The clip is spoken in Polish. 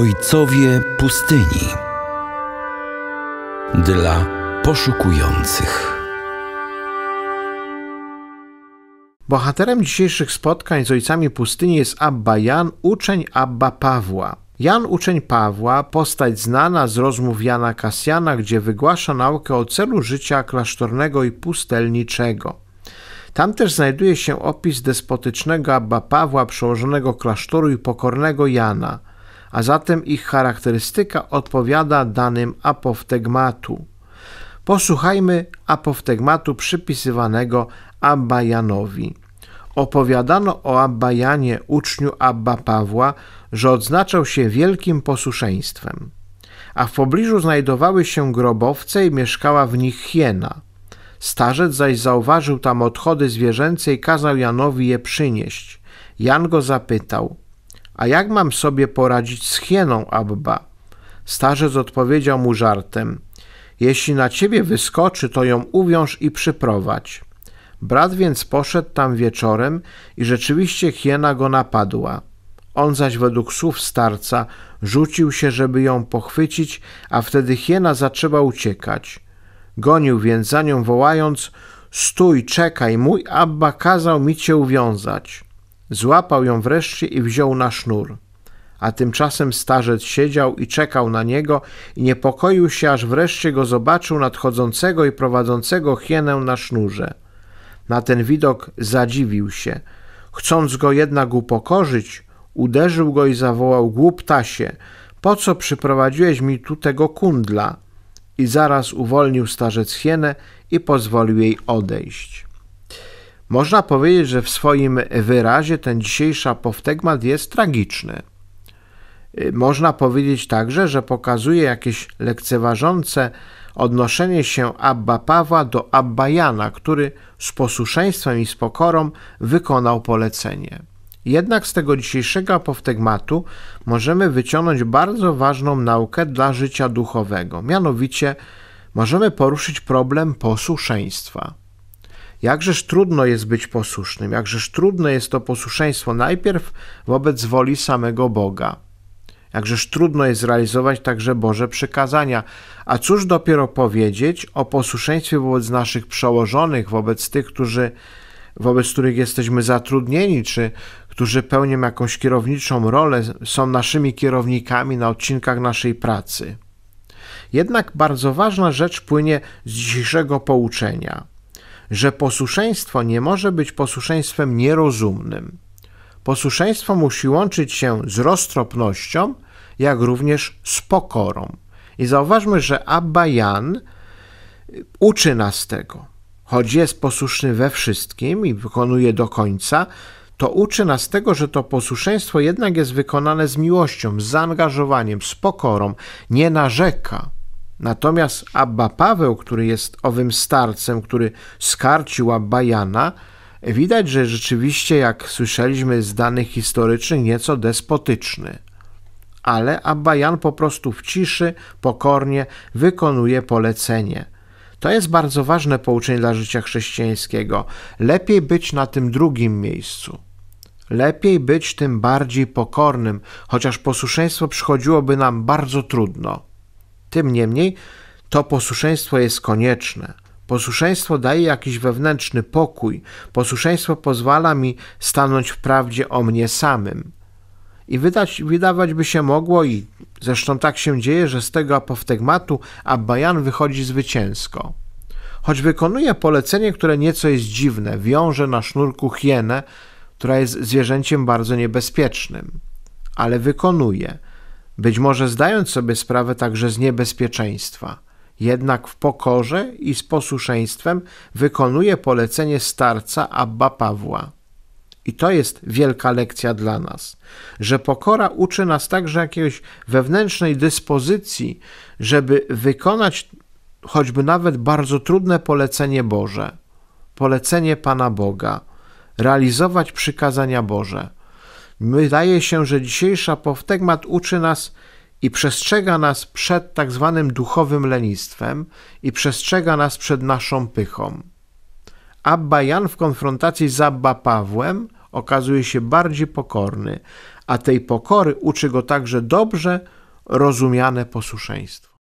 Ojcowie pustyni dla poszukujących. Bohaterem dzisiejszych spotkań z ojcami pustyni jest Abba Jan, uczeń Abba Pawła. Jan, uczeń Pawła, postać znana z rozmów Jana Kasjana, gdzie wygłasza naukę o celu życia klasztornego i pustelniczego. Tam też znajduje się opis despotycznego Abba Pawła, przełożonego klasztoru i pokornego Jana – a zatem ich charakterystyka odpowiada danym apoftegmatu. Posłuchajmy apoftegmatu przypisywanego Abbajanowi. Opowiadano o Abbajanie, uczniu Abba Pawła, że odznaczał się wielkim posłuszeństwem. A w pobliżu znajdowały się grobowce i mieszkała w nich hiena. Starzec zaś zauważył tam odchody zwierzęce i kazał Janowi je przynieść. Jan go zapytał – a jak mam sobie poradzić z hieną, Abba? Starzec odpowiedział mu żartem. Jeśli na ciebie wyskoczy, to ją uwiąż i przyprowadź. Brat więc poszedł tam wieczorem i rzeczywiście hiena go napadła. On zaś według słów starca rzucił się, żeby ją pochwycić, a wtedy hiena zaczęła uciekać. Gonił więc za nią, wołając: Stój, czekaj, mój Abba kazał mi cię uwiązać. Złapał ją wreszcie i wziął na sznur. A tymczasem starzec siedział i czekał na niego i niepokoił się, aż wreszcie go zobaczył nadchodzącego i prowadzącego hienę na sznurze. Na ten widok zadziwił się. Chcąc go jednak upokorzyć, uderzył go i zawołał: Głuptasie, po co przyprowadziłeś mi tu tego kundla? I zaraz uwolnił starzec hienę i pozwolił jej odejść. Można powiedzieć, że w swoim wyrazie ten dzisiejszy apoftegmat jest tragiczny. Y, można powiedzieć także, że pokazuje jakieś lekceważące odnoszenie się Abba Pawła do Abba Jana, który z posłuszeństwem i z pokorą wykonał polecenie. Jednak z tego dzisiejszego apoftegmatu możemy wyciągnąć bardzo ważną naukę dla życia duchowego, mianowicie możemy poruszyć problem posłuszeństwa. Jakżeż trudno jest być posłusznym, jakżeż trudne jest to posłuszeństwo najpierw wobec woli samego Boga. Jakżeż trudno jest realizować także Boże przykazania, a cóż dopiero powiedzieć o posłuszeństwie wobec naszych przełożonych, wobec tych, którzy, wobec których jesteśmy zatrudnieni, czy którzy pełnią jakąś kierowniczą rolę, są naszymi kierownikami na odcinkach naszej pracy. Jednak bardzo ważna rzecz płynie z dzisiejszego pouczenia że posłuszeństwo nie może być posłuszeństwem nierozumnym. Posłuszeństwo musi łączyć się z roztropnością, jak również z pokorą. I zauważmy, że Abba Jan y, uczy nas tego. Choć jest posłuszny we wszystkim i wykonuje do końca, to uczy nas tego, że to posłuszeństwo jednak jest wykonane z miłością, z zaangażowaniem, z pokorą, nie narzeka. Natomiast Abba Paweł, który jest owym starcem, który skarcił Abba Jana, widać, że rzeczywiście, jak słyszeliśmy z danych historycznych, nieco despotyczny. Ale Abba Jan po prostu w ciszy, pokornie wykonuje polecenie. To jest bardzo ważne pouczenie dla życia chrześcijańskiego. Lepiej być na tym drugim miejscu. Lepiej być tym bardziej pokornym, chociaż posłuszeństwo przychodziłoby nam bardzo trudno. Tym niemniej to posłuszeństwo jest konieczne. Posłuszeństwo daje jakiś wewnętrzny pokój, posłuszeństwo pozwala mi stanąć w prawdzie o mnie samym. I wydać, wydawać by się mogło, i zresztą tak się dzieje, że z tego apoftegmatu Abbajan wychodzi zwycięsko. Choć wykonuje polecenie, które nieco jest dziwne, wiąże na sznurku hienę, która jest zwierzęciem bardzo niebezpiecznym, ale wykonuje – być może zdając sobie sprawę także z niebezpieczeństwa. Jednak w pokorze i z posłuszeństwem wykonuje polecenie starca Abba Pawła. I to jest wielka lekcja dla nas, że pokora uczy nas także jakiejś wewnętrznej dyspozycji, żeby wykonać choćby nawet bardzo trudne polecenie Boże, polecenie Pana Boga, realizować przykazania Boże. Wydaje się, że dzisiejsza powtegmat uczy nas i przestrzega nas przed tak zwanym duchowym lenistwem i przestrzega nas przed naszą pychą. Abba Jan w konfrontacji z Abba Pawłem okazuje się bardziej pokorny, a tej pokory uczy go także dobrze rozumiane posłuszeństwo.